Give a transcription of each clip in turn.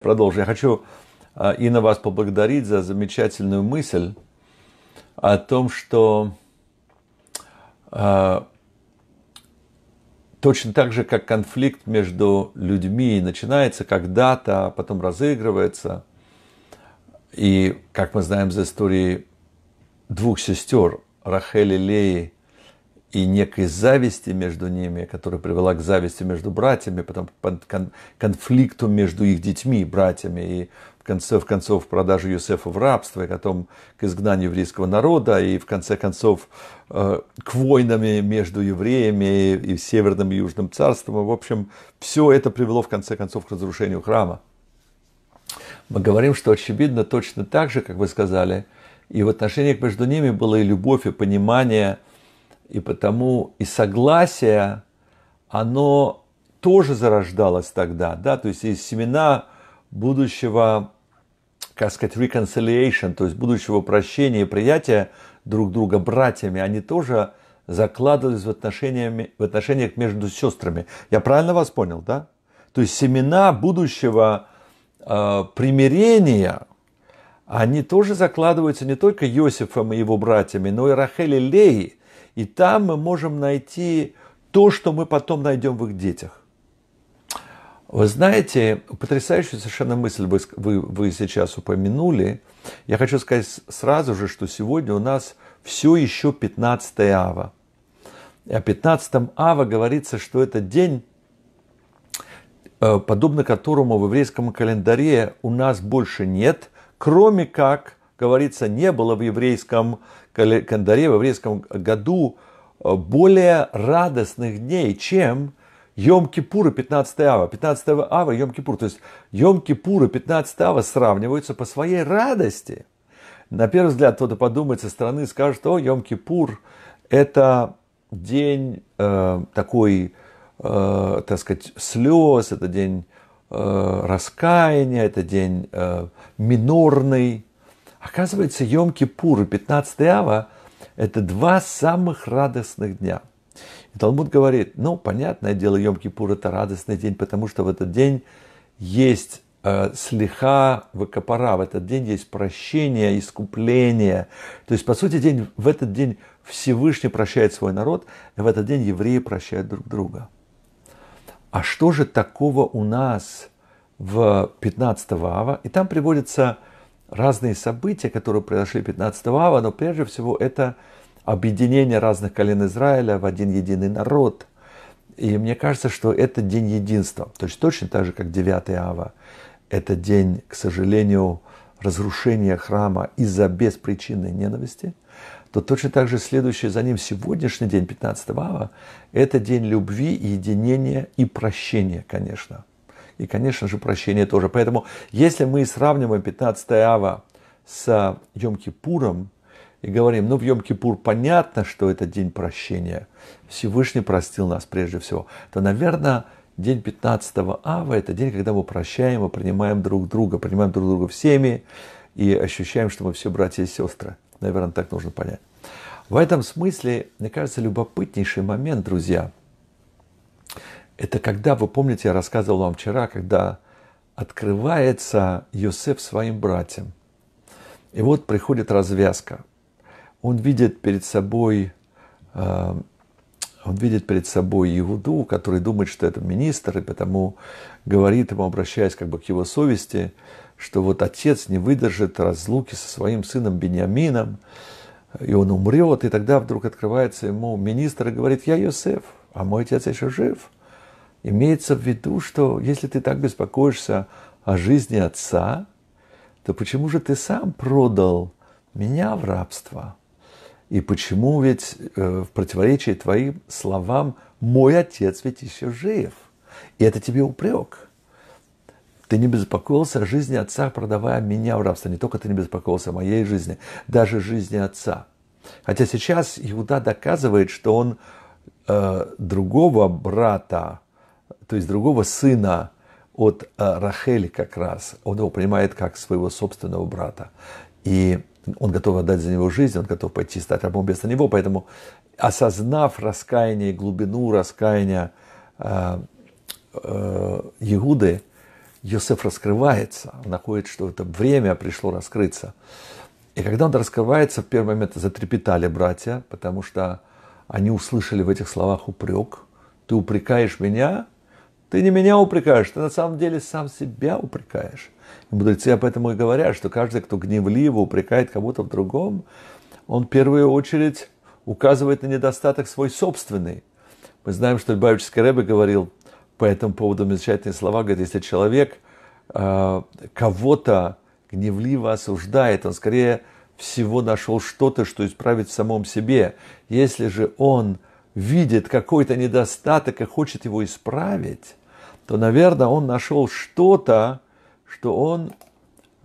продолжу. Я хочу а, и на вас поблагодарить за замечательную мысль о том, что а, точно так же, как конфликт между людьми начинается когда-то, а потом разыгрывается, и, как мы знаем из истории двух сестер, Рахели и Леи, и некой зависти между ними, которая привела к зависти между братьями, потом к конфликту между их детьми, братьями, и в конце в концов продажу Юсефа в рабство, и потом к изгнанию еврейского народа, и в конце концов э, к войнам между евреями и Северным и Южным царством. В общем, все это привело в конце концов к разрушению храма. Мы говорим, что очевидно точно так же, как вы сказали, и в отношениях между ними была и любовь, и понимание – и потому и согласие, оно тоже зарождалось тогда, да, то есть из семена будущего, как сказать, reconciliation, то есть будущего прощения и приятия друг друга братьями, они тоже закладывались в, отношениями, в отношениях между сестрами. Я правильно вас понял, да? То есть семена будущего э, примирения, они тоже закладываются не только Иосифом и его братьями, но и Рахель и Леей, и там мы можем найти то, что мы потом найдем в их детях. Вы знаете, потрясающую совершенно мысль вы, вы, вы сейчас упомянули. Я хочу сказать сразу же, что сегодня у нас все еще 15 ава. И о 15 ава говорится, что это день, э, подобно которому в еврейском календаре у нас больше нет, кроме как говорится, не было в еврейском календаре, в еврейском году э, более радостных дней, чем Йом-Кипур и 15 ава. 15 ава и Йом-Кипур. То есть Йом-Кипур и 15 ава сравниваются по своей радости. На первый взгляд кто-то подумает со стороны скажет, о, Йом-Кипур – это день э, такой, э, так сказать, слез, это день э, раскаяния, это день э, минорный, Оказывается, Йом-Кипур и 15 Ава – это два самых радостных дня. И Талмуд говорит, ну, понятное дело, Йом-Кипур – это радостный день, потому что в этот день есть слеха э, слиха выкопора, в этот день есть прощение, искупление. То есть, по сути, день, в этот день Всевышний прощает свой народ, и а в этот день евреи прощают друг друга. А что же такого у нас в 15 ава? И там приводится разные события, которые произошли 15 ава, но прежде всего это объединение разных колен Израиля в один единый народ. И мне кажется, что это день единства. То есть точно так же, как 9 ава. Это день, к сожалению, разрушения храма из-за беспричинной ненависти. То точно так же следующий за ним сегодняшний день, 15 ава, это день любви, единения и прощения, конечно – и, конечно же, прощение тоже. Поэтому, если мы сравниваем 15 ава с Йом-Кипуром и говорим, ну, в Йом-Кипур понятно, что это день прощения, Всевышний простил нас прежде всего, то, наверное, день 15 ава – это день, когда мы прощаем и принимаем друг друга, принимаем друг друга в семьи и ощущаем, что мы все братья и сестры. Наверное, так нужно понять. В этом смысле, мне кажется, любопытнейший момент, друзья – это когда, вы помните, я рассказывал вам вчера, когда открывается Йосеф своим братьям. И вот приходит развязка. Он видит перед собой, э, он видит перед собой Иуду, который думает, что это министр, и потому говорит ему, обращаясь как бы к его совести, что вот отец не выдержит разлуки со своим сыном Бениамином, и он умрет, и тогда вдруг открывается ему министр и говорит, я Йосеф, а мой отец еще жив. Имеется в виду, что если ты так беспокоишься о жизни отца, то почему же ты сам продал меня в рабство? И почему ведь э, в противоречии твоим словам мой отец ведь еще жив? И это тебе упрек. Ты не беспокоился о жизни отца, продавая меня в рабство. Не только ты не беспокоился о моей жизни, даже жизни отца. Хотя сейчас Иуда доказывает, что он э, другого брата то есть другого сына от э, Рахели как раз, он его принимает как своего собственного брата. И он готов отдать за него жизнь, он готов пойти стать рабом вместо него, поэтому осознав раскаяние, глубину раскаяния э, э, Иуды, Йосеф раскрывается, находит, что это время пришло раскрыться. И когда он раскрывается, в первый момент затрепетали братья, потому что они услышали в этих словах упрек. Ты упрекаешь меня, ты не меня упрекаешь, ты на самом деле сам себя упрекаешь. И мудрецы об этом и говорят, что каждый, кто гневливо упрекает кого то в другом, он в первую очередь указывает на недостаток свой собственный. Мы знаем, что Любавический Рэбе говорил по этому поводу замечательные слова, говорит, если человек э, кого-то гневливо осуждает, он скорее всего нашел что-то, что исправить в самом себе. Если же он видит какой-то недостаток и хочет его исправить, то, наверное, он нашел что-то, что он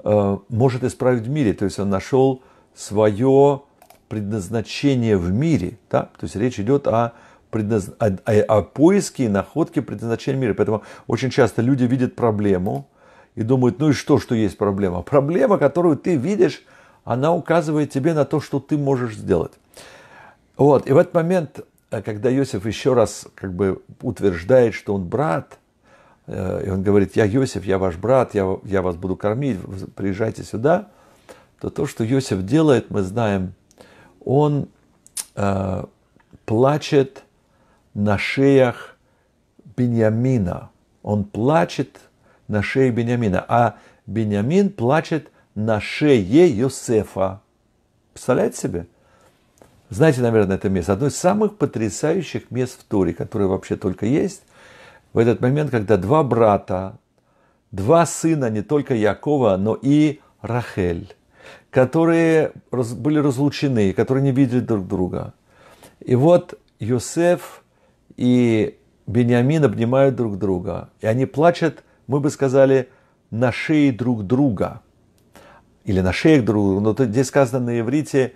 э, может исправить в мире. То есть он нашел свое предназначение в мире. Да? То есть речь идет о, предназ... о, о, о поиске и находке предназначения мира. Поэтому очень часто люди видят проблему и думают, ну и что, что есть проблема? Проблема, которую ты видишь, она указывает тебе на то, что ты можешь сделать. Вот, и в этот момент, э, когда Иосиф еще раз как бы утверждает, что он брат – Э, и он говорит, я Иосиф, я ваш брат, я, я вас буду кормить, приезжайте сюда, то то, что Иосиф делает, мы знаем, он э, плачет на шеях Беньямина. Он плачет на шее Беньямина, а Беньямин плачет на шее Йосефа. Представляете себе? Знаете, наверное, это место. Одно из самых потрясающих мест в Туре, которое вообще только есть – в этот момент, когда два брата, два сына не только Якова, но и Рахель, которые были разлучены, которые не видели друг друга. И вот Йосеф и Бениамин обнимают друг друга, и они плачут, мы бы сказали, на шее друг друга, или на шеях друг друга, но тут здесь сказано на иврите,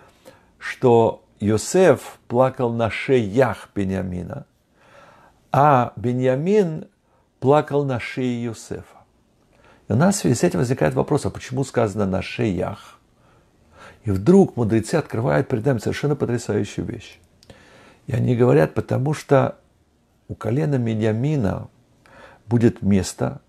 что Йосеф плакал на шеях Бениамина – а Беньямин плакал на шее Иосифа. И у нас в связи с этим возникает вопрос, а почему сказано на шеях? И вдруг мудрецы открывают перед нами совершенно потрясающую вещь. И они говорят, потому что у колена Беньямина будет место,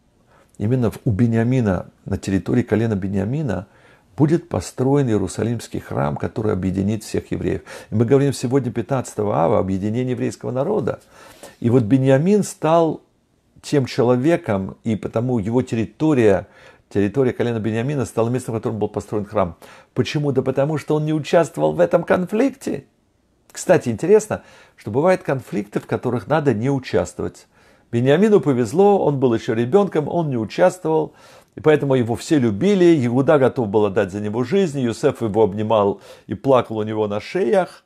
именно у Беньямина, на территории колена Беньямина – будет построен Иерусалимский храм, который объединит всех евреев. И мы говорим сегодня 15 ава, объединение еврейского народа. И вот Беньямин стал тем человеком, и потому его территория, территория колена Беньямина стала местом, в котором был построен храм. Почему? Да потому что он не участвовал в этом конфликте. Кстати, интересно, что бывают конфликты, в которых надо не участвовать. Бениамину повезло, он был еще ребенком, он не участвовал, и поэтому его все любили, Иуда готов был отдать за него жизнь, Юсеф его обнимал и плакал у него на шеях.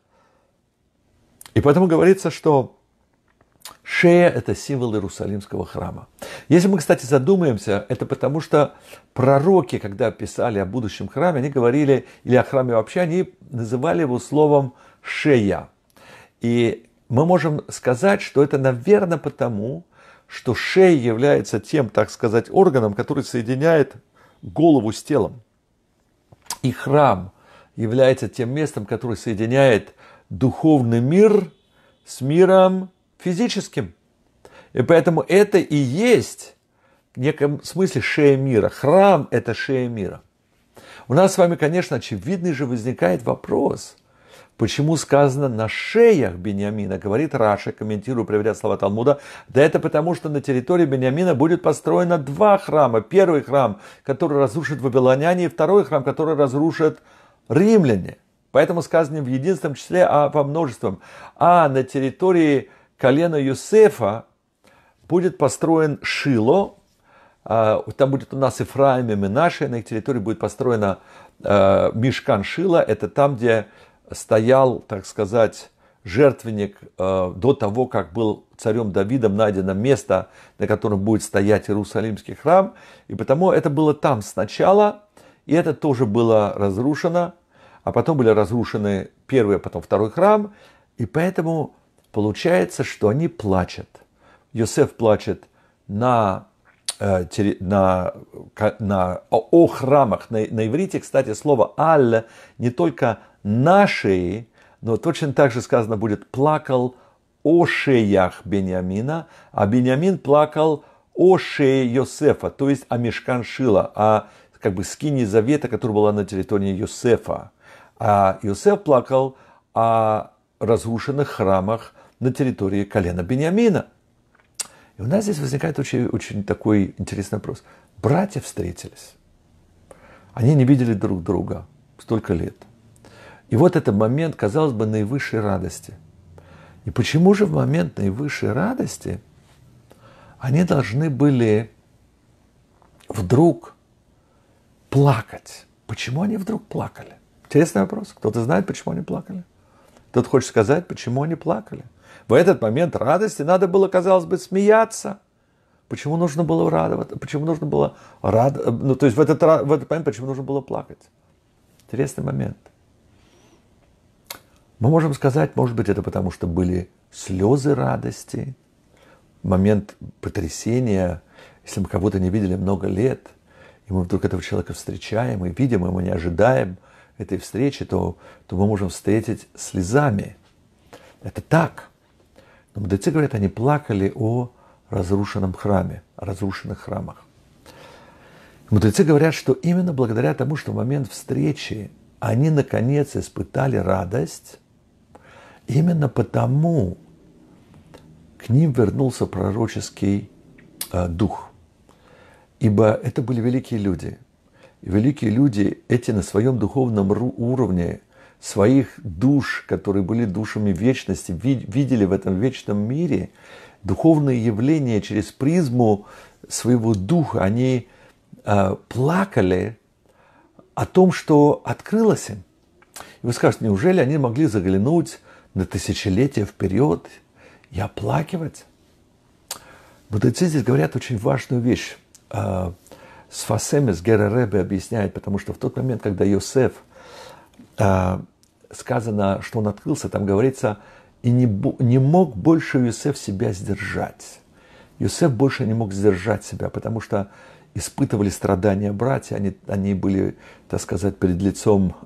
И поэтому говорится, что Шея – это символ Иерусалимского храма. Если мы, кстати, задумаемся, это потому что пророки, когда писали о будущем храме, они говорили, или о храме вообще, они называли его словом «шея». И мы можем сказать, что это, наверное, потому, что шея является тем, так сказать, органом, который соединяет голову с телом. И храм является тем местом, который соединяет духовный мир с миром физическим. И поэтому это и есть в неком смысле шея мира. Храм – это шея мира. У нас с вами, конечно, очевидный же возникает вопрос, почему сказано «на шеях Бениамина», говорит Раша, комментируя, проверяя слова Талмуда, да это потому, что на территории Бениамина будет построено два храма. Первый храм, который разрушит вавилоняне, и второй храм, который разрушит римляне. Поэтому сказано в единственном числе, а по множествам. А на территории колена Юсефа будет построен Шило, а, там будет у нас Ифраим и Менаше, на их территории будет построена а, Мишкан Шила, это там, где стоял, так сказать, жертвенник а, до того, как был царем Давидом найдено место, на котором будет стоять Иерусалимский храм, и потому это было там сначала, и это тоже было разрушено, а потом были разрушены первый, а потом второй храм, и поэтому Получается, что они плачут. Йосеф плачет на, э, на, на, о храмах. На, на иврите, кстати, слово «аль» не только «наши», но точно так же сказано будет «плакал о шеях Бениамина», а Бениамин плакал о шее Йосефа, то есть о мешканшила, Шила, о как бы скине завета, которая была на территории Йосефа. А Йосеф плакал о разрушенных храмах на территории колена Бениамина. И у нас здесь возникает очень, очень такой интересный вопрос. Братья встретились. Они не видели друг друга столько лет. И вот этот момент, казалось бы, наивысшей радости. И почему же в момент наивысшей радости они должны были вдруг плакать? Почему они вдруг плакали? Интересный вопрос. Кто-то знает, почему они плакали? Тот хочет сказать, почему они плакали. В этот момент радости надо было, казалось бы, смеяться. Почему нужно было радоваться? Почему нужно было рад... Э, ну, то есть в этот, в этот момент почему нужно было плакать? Интересный момент. Мы можем сказать, может быть, это потому, что были слезы радости, момент потрясения, если мы кого-то не видели много лет, и мы вдруг этого человека встречаем и видим, и мы не ожидаем этой встречи, то, то мы можем встретить слезами. Это так. Но мудрецы говорят, они плакали о разрушенном храме, о разрушенных храмах. Мудрецы говорят, что именно благодаря тому, что в момент встречи они наконец испытали радость, именно потому к ним вернулся пророческий э, дух. Ибо это были великие люди. И великие люди эти на своем духовном уровне – своих душ, которые были душами вечности, видели в этом вечном мире духовные явления через призму своего духа. Они э, плакали о том, что открылось им. И вы скажете, неужели они могли заглянуть на тысячелетия вперед и оплакивать? Мудрецы здесь говорят очень важную вещь. А, С Фасемис Гера Ребе объясняет, потому что в тот момент, когда Йосеф – а, сказано, что он открылся, там говорится, и не, не мог больше Юсеф себя сдержать. Юсеф больше не мог сдержать себя, потому что испытывали страдания братья, они, они были, так сказать, перед лицом,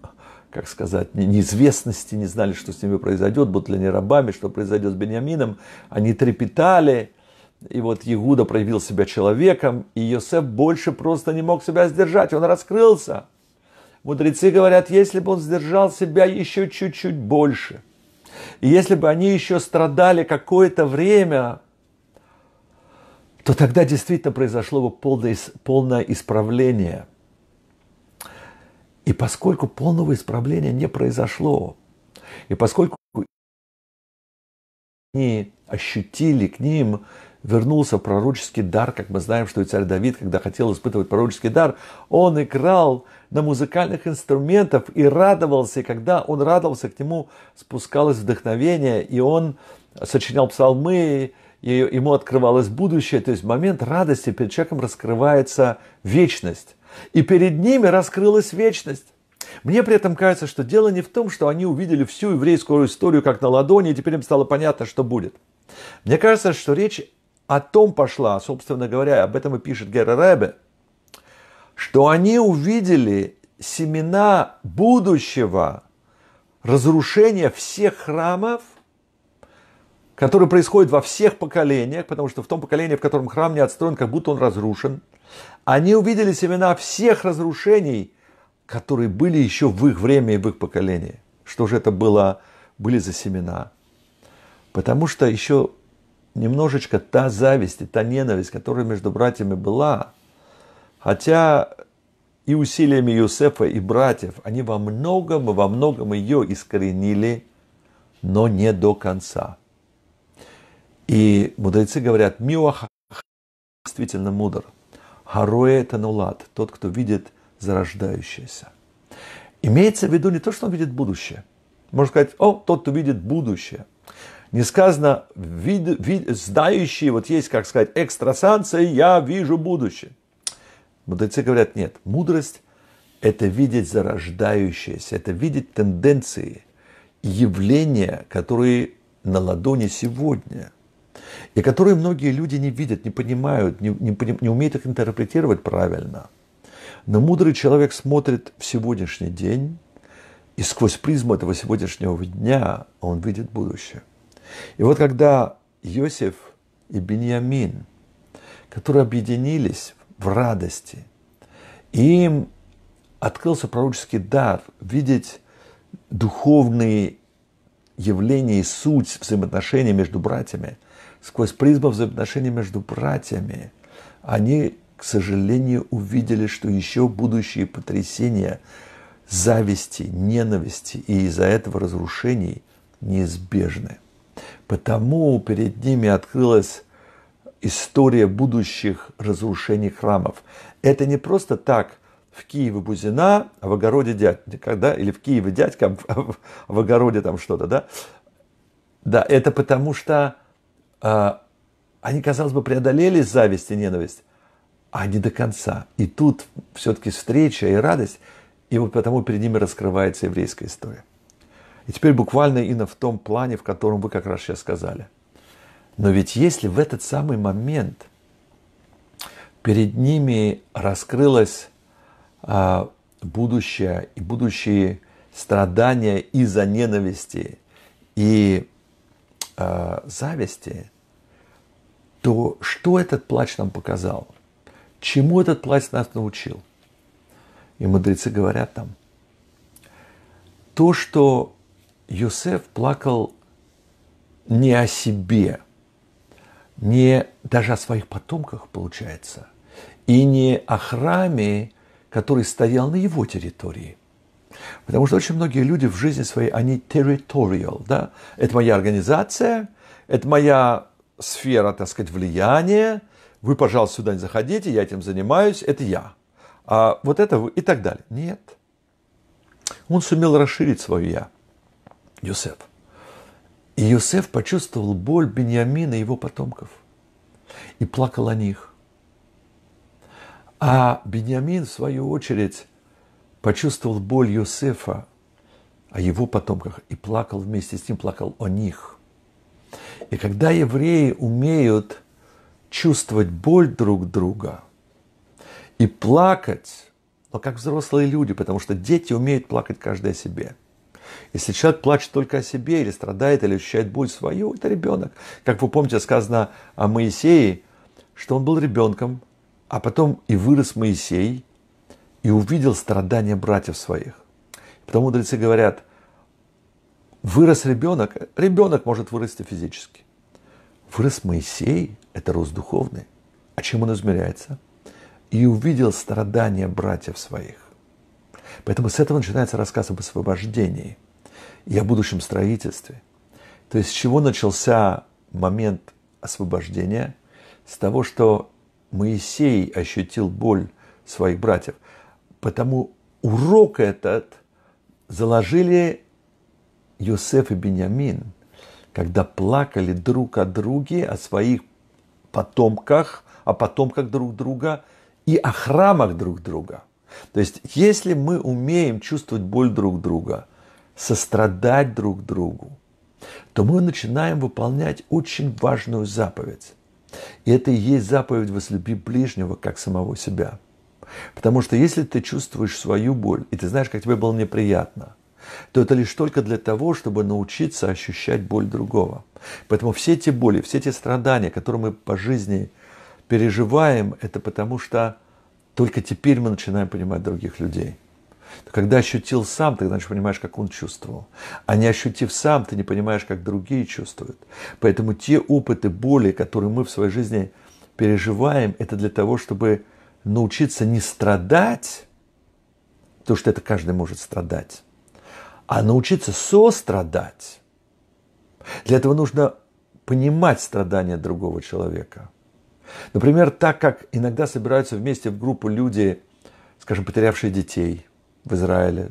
как сказать, неизвестности, не знали, что с ними произойдет, будут ли они рабами, что произойдет с Бениамином, они трепетали, и вот Иуда проявил себя человеком, и Йосеф больше просто не мог себя сдержать, он раскрылся – Мудрецы говорят, если бы он сдержал себя еще чуть-чуть больше, и если бы они еще страдали какое-то время, то тогда действительно произошло бы полное, полное исправление. И поскольку полного исправления не произошло, и поскольку они ощутили к ним вернулся пророческий дар, как мы знаем, что и царь Давид, когда хотел испытывать пророческий дар, он играл на музыкальных инструментах и радовался, и когда он радовался, к нему спускалось вдохновение, и он сочинял псалмы, и ему открывалось будущее, то есть в момент радости перед человеком раскрывается вечность, и перед ними раскрылась вечность. Мне при этом кажется, что дело не в том, что они увидели всю еврейскую историю как на ладони, и теперь им стало понятно, что будет. Мне кажется, что речь о том пошла, собственно говоря, об этом и пишет Гера Ребе, что они увидели семена будущего разрушения всех храмов, которые происходят во всех поколениях, потому что в том поколении, в котором храм не отстроен, как будто он разрушен, они увидели семена всех разрушений, которые были еще в их время и в их поколении. Что же это было, были за семена? Потому что еще немножечко та зависть и та ненависть, которая между братьями была, хотя и усилиями Юсефа и братьев, они во многом и во многом ее искоренили, но не до конца. И мудрецы говорят, Миоха действительно мудр. Хароэ танулат, тот, кто видит зарождающееся. Имеется в виду не то, что он видит будущее. Можно сказать, о, тот, кто видит будущее – не сказано, вид, вид, знающие, вот есть, как сказать, экстрасенсы я вижу будущее. Мудрецы говорят, нет, мудрость – это видеть зарождающееся, это видеть тенденции, явления, которые на ладони сегодня, и которые многие люди не видят, не понимают, не, не, не умеют их интерпретировать правильно. Но мудрый человек смотрит в сегодняшний день, и сквозь призму этого сегодняшнего дня он видит будущее. И вот когда Иосиф и Беньямин, которые объединились в радости, им открылся пророческий дар видеть духовные явления и суть взаимоотношений между братьями. Сквозь призму взаимоотношений между братьями они, к сожалению, увидели, что еще будущие потрясения – зависти, ненависти и из-за этого разрушений неизбежны. Потому перед ними открылась история будущих разрушений храмов. Это не просто так в Киеве Бузина, а в огороде дядька, когда, или в Киеве дядька, а в, в огороде там что-то, да? Да, это потому что э, они, казалось бы, преодолели зависть и ненависть, а не до конца. И тут все-таки встреча и радость – и вот потому перед ними раскрывается еврейская история. И теперь буквально именно в том плане, в котором вы как раз сейчас сказали. Но ведь если в этот самый момент перед ними раскрылось а, будущее и будущие страдания из-за ненависти и а, зависти, то что этот плач нам показал? Чему этот плач нас научил? И мудрецы говорят там, то, что Юсеф плакал не о себе, не даже о своих потомках, получается, и не о храме, который стоял на его территории. Потому что очень многие люди в жизни своей, они territorial, да, это моя организация, это моя сфера, так сказать, влияния, вы, пожалуйста, сюда не заходите, я этим занимаюсь, это я а вот это и так далее. Нет. Он сумел расширить свое «я», Юсеф. И Юсеф почувствовал боль Беньямина и его потомков. И плакал о них. А Беньямин, в свою очередь, почувствовал боль Юсефа о его потомках и плакал вместе с ним, плакал о них. И когда евреи умеют чувствовать боль друг друга – и плакать, но как взрослые люди, потому что дети умеют плакать каждый о себе. Если человек плачет только о себе, или страдает, или ощущает боль свою, это ребенок. Как вы помните, сказано о Моисее, что он был ребенком, а потом и вырос Моисей, и увидел страдания братьев своих. Потому мудрецы говорят, вырос ребенок, ребенок может вырасти физически. Вырос Моисей, это рост духовный. А чем он измеряется? и увидел страдания братьев своих. Поэтому с этого начинается рассказ об освобождении и о будущем строительстве. То есть с чего начался момент освобождения? С того, что Моисей ощутил боль своих братьев. Потому урок этот заложили Йосеф и Бениамин, когда плакали друг о друге, о своих потомках, о потомках друг друга – и о храмах друг друга. То есть, если мы умеем чувствовать боль друг друга, сострадать друг другу, то мы начинаем выполнять очень важную заповедь. И это и есть заповедь «возлюби ближнего, как самого себя». Потому что если ты чувствуешь свою боль, и ты знаешь, как тебе было неприятно, то это лишь только для того, чтобы научиться ощущать боль другого. Поэтому все эти боли, все эти страдания, которые мы по жизни – переживаем это потому, что только теперь мы начинаем понимать других людей. Когда ощутил сам, ты значит понимаешь, как он чувствовал. А не ощутив сам, ты не понимаешь, как другие чувствуют. Поэтому те опыты боли, которые мы в своей жизни переживаем, это для того, чтобы научиться не страдать, потому что это каждый может страдать, а научиться сострадать. Для этого нужно понимать страдания другого человека – Например, так как иногда собираются вместе в группу люди, скажем, потерявшие детей в Израиле,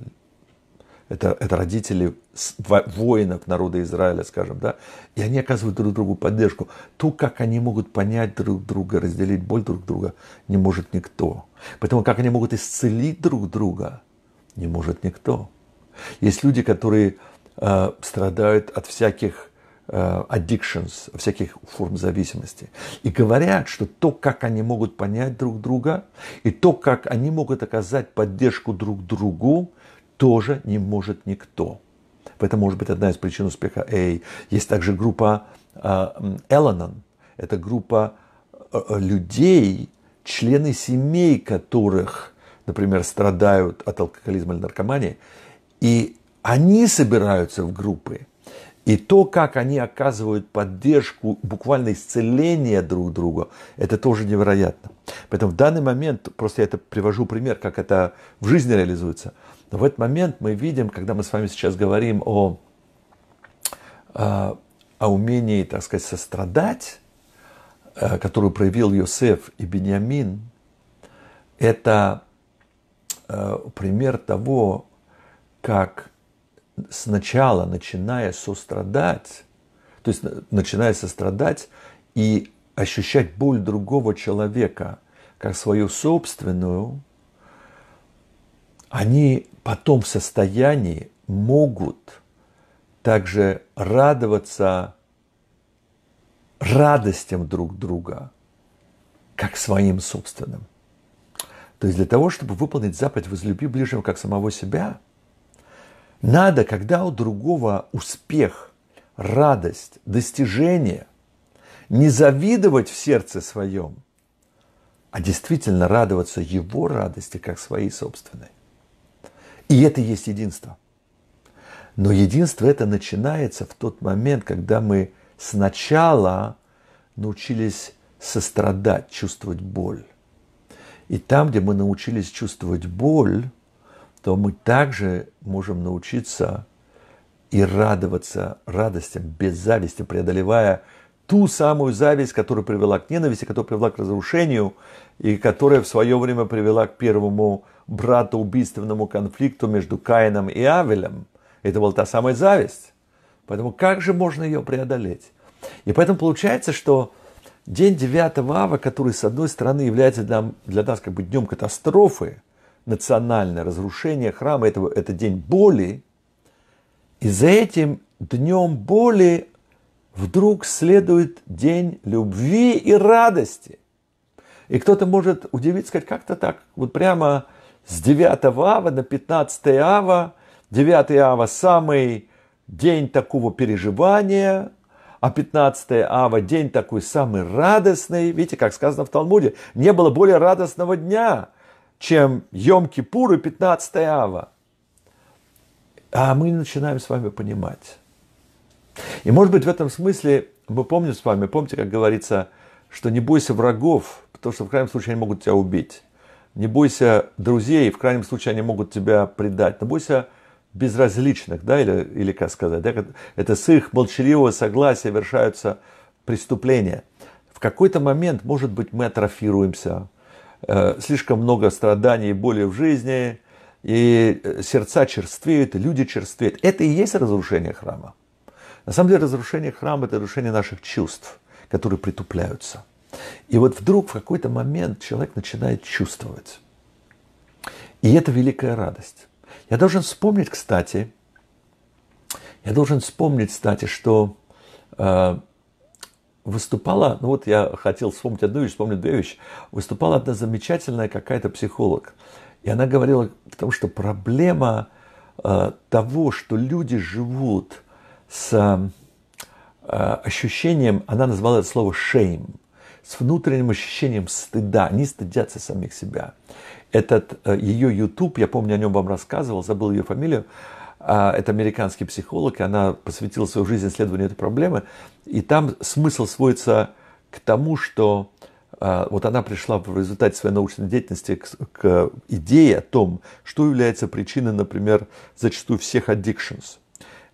это, это родители воинов народа Израиля, скажем, да, и они оказывают друг другу поддержку. То, как они могут понять друг друга, разделить боль друг друга, не может никто. Поэтому, как они могут исцелить друг друга, не может никто. Есть люди, которые э, страдают от всяких Э, addictions, всяких форм зависимости. И говорят, что то, как они могут понять друг друга, и то, как они могут оказать поддержку друг другу, тоже не может никто. Это может быть одна из причин успеха A. Есть также группа Эллонан. Это группа э, э, людей, члены семей которых, например, страдают от алкоголизма или наркомании. И они собираются в группы и то, как они оказывают поддержку, буквально исцеление друг друга, это тоже невероятно. Поэтому в данный момент, просто я это привожу пример, как это в жизни реализуется. Но в этот момент мы видим, когда мы с вами сейчас говорим о, а, о умении, так сказать, сострадать, э, которую проявил Йосеф и Беньямин, это э, пример того, как сначала начиная сострадать, то есть э, начиная сострадать и ощущать боль другого человека как свою собственную, они потом в состоянии могут также радоваться радостям друг друга, как своим собственным. То есть для того, чтобы выполнить заповедь «возлюби ближнего, как самого себя», надо, когда у другого успех, радость, достижение, не завидовать в сердце своем, а действительно радоваться его радости, как своей собственной. И это есть единство. Но единство это начинается в тот момент, когда мы сначала научились сострадать, чувствовать боль. И там, где мы научились чувствовать боль, то мы также можем научиться и радоваться радостям без зависти, преодолевая ту самую зависть, которая привела к ненависти, которая привела к разрушению и которая в свое время привела к первому братоубийственному конфликту между Каином и Авелем. Это была та самая зависть. Поэтому как же можно ее преодолеть? И поэтому получается, что день 9 ава, который, с одной стороны, является для, для нас как бы днем катастрофы, национальное разрушение храма, это, это день боли, и за этим днем боли вдруг следует день любви и радости. И кто-то может удивиться, сказать, как-то так, вот прямо с 9 ава на 15 ава, 9 ава самый день такого переживания, а 15 ава день такой самый радостный. Видите, как сказано в Талмуде, не было более радостного дня – чем Йом-Кипур и 15 Ава. А мы начинаем с вами понимать. И, может быть, в этом смысле мы помним с вами, помните, как говорится, что не бойся врагов, потому что в крайнем случае они могут тебя убить. Не бойся друзей, в крайнем случае они могут тебя предать. Не бойся безразличных, да, или, или как сказать, да, это с их молчаливого согласия вершаются преступления. В какой-то момент, может быть, мы атрофируемся, Э, слишком много страданий и боли в жизни, и э, сердца черствеют, и люди черствеют. Это и есть разрушение храма. На самом деле разрушение храма – это разрушение наших чувств, которые притупляются. И вот вдруг в какой-то момент человек начинает чувствовать. И это великая радость. Я должен вспомнить, кстати, я должен вспомнить, кстати, что э, выступала, ну вот я хотел вспомнить одну вещь, вспомню две вещи, выступала одна замечательная какая-то психолог. И она говорила о том, что проблема э, того, что люди живут с э, ощущением, она назвала это слово shame, с внутренним ощущением стыда, они стыдятся самих себя. Этот э, ее YouTube, я помню, о нем вам рассказывал, забыл ее фамилию, а, это американский психолог, и она посвятила свою жизнь исследованию этой проблемы. И там смысл сводится к тому, что а, вот она пришла в результате своей научной деятельности к, к идее о том, что является причиной, например, зачастую всех addictions.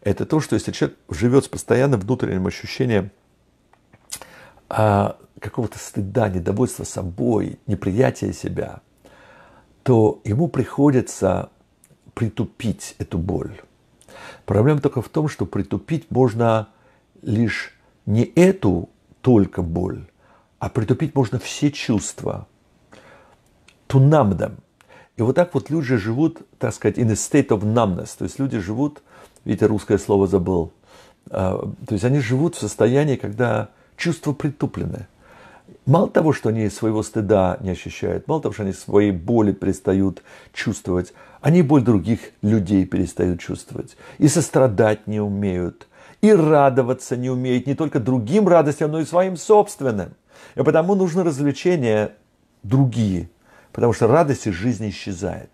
Это то, что если человек живет с постоянным внутренним ощущением а, какого-то стыда, недовольства собой, неприятия себя, то ему приходится притупить эту боль. Проблема только в том, что притупить можно лишь не эту только боль, а притупить можно все чувства. Тунамдам. И вот так вот люди живут, так сказать, in a state of numbness. То есть люди живут, видите, русское слово забыл. А, то есть они живут в состоянии, когда чувства притуплены. Мало того, что они своего стыда не ощущают, мало того, что они своей боли перестают чувствовать, они боль других людей перестают чувствовать. И сострадать не умеют, и радоваться не умеют не только другим радостям, но и своим собственным. И потому нужны развлечения другие, потому что радость из жизни исчезает.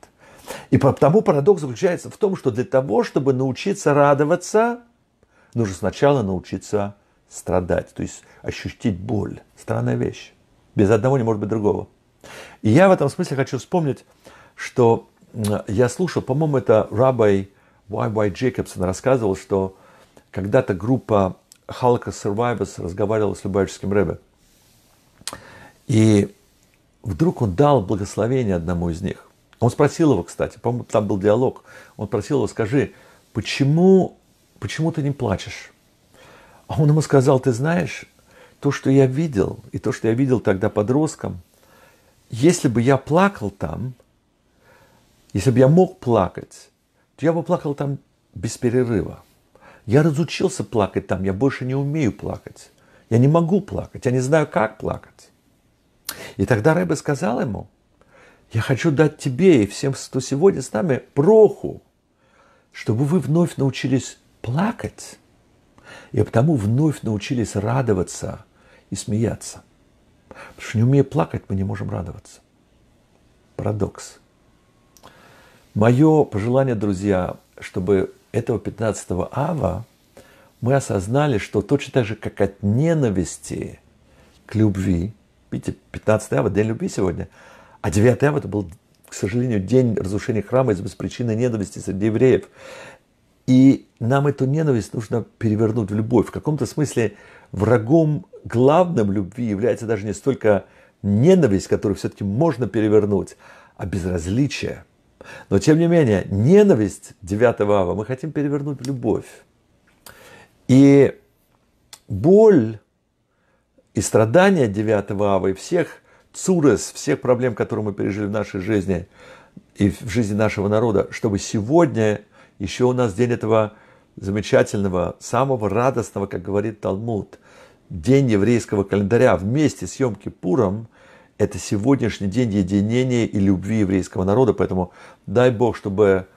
И потому парадокс заключается в том, что для того, чтобы научиться радоваться, нужно сначала научиться страдать, то есть ощутить боль. Странная вещь. Без одного не может быть другого. И я в этом смысле хочу вспомнить, что я слушал, по-моему, это Рабай Y.Y. Джейкобсон рассказывал, что когда-то группа Халка Survivors разговаривала с Любавическим Рэбе. И вдруг он дал благословение одному из них. Он спросил его, кстати, по-моему, там был диалог. Он спросил его, скажи, почему, почему ты не плачешь? А он ему сказал, ты знаешь, то, что я видел, и то, что я видел тогда подростком, если бы я плакал там, если бы я мог плакать, то я бы плакал там без перерыва. Я разучился плакать там, я больше не умею плакать. Я не могу плакать, я не знаю, как плакать. И тогда Рэбе сказал ему, я хочу дать тебе и всем, кто сегодня с нами, проху, чтобы вы вновь научились плакать и потому вновь научились радоваться и смеяться. Потому что не умея плакать, мы не можем радоваться. Парадокс. Мое пожелание, друзья, чтобы этого 15 ава мы осознали, что точно так же, как от ненависти к любви, видите, 15 ава – день любви сегодня, а 9 ава – это был, к сожалению, день разрушения храма из-за причины ненависти среди евреев. И нам эту ненависть нужно перевернуть в любовь. В каком-то смысле врагом главным любви является даже не столько ненависть, которую все-таки можно перевернуть, а безразличие. Но тем не менее, ненависть 9 ава мы хотим перевернуть в любовь. И боль и страдания 9 ава и всех цурес, всех проблем, которые мы пережили в нашей жизни и в жизни нашего народа, чтобы сегодня еще у нас день этого замечательного, самого радостного, как говорит Талмуд, день еврейского календаря вместе с Йом Кипуром – это сегодняшний день единения и любви еврейского народа. Поэтому дай Бог, чтобы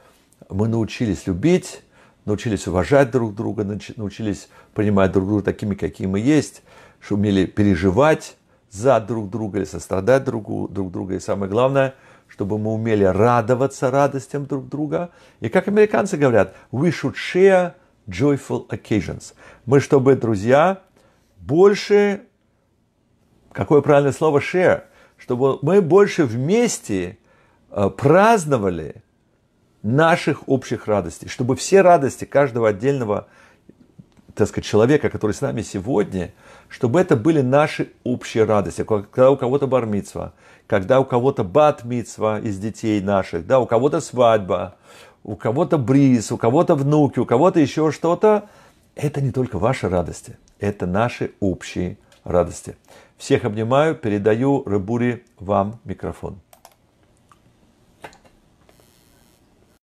мы научились любить, научились уважать друг друга, научились принимать друг друга такими, какие мы есть, что умели переживать за друг друга или сострадать другу, друг друга. И самое главное, чтобы мы умели радоваться радостям друг друга. И как американцы говорят, we should share joyful occasions. Мы, чтобы, друзья, больше, какое правильное слово share, чтобы мы больше вместе э, праздновали наших общих радостей, чтобы все радости каждого отдельного так сказать, человека, который с нами сегодня – чтобы это были наши общие радости. Когда у кого-то бармитсва, когда у кого-то батмитсва из детей наших, да, у кого-то свадьба, у кого-то бриз, у кого-то внуки, у кого-то еще что-то, это не только ваши радости, это наши общие радости. Всех обнимаю, передаю Рыбури вам микрофон.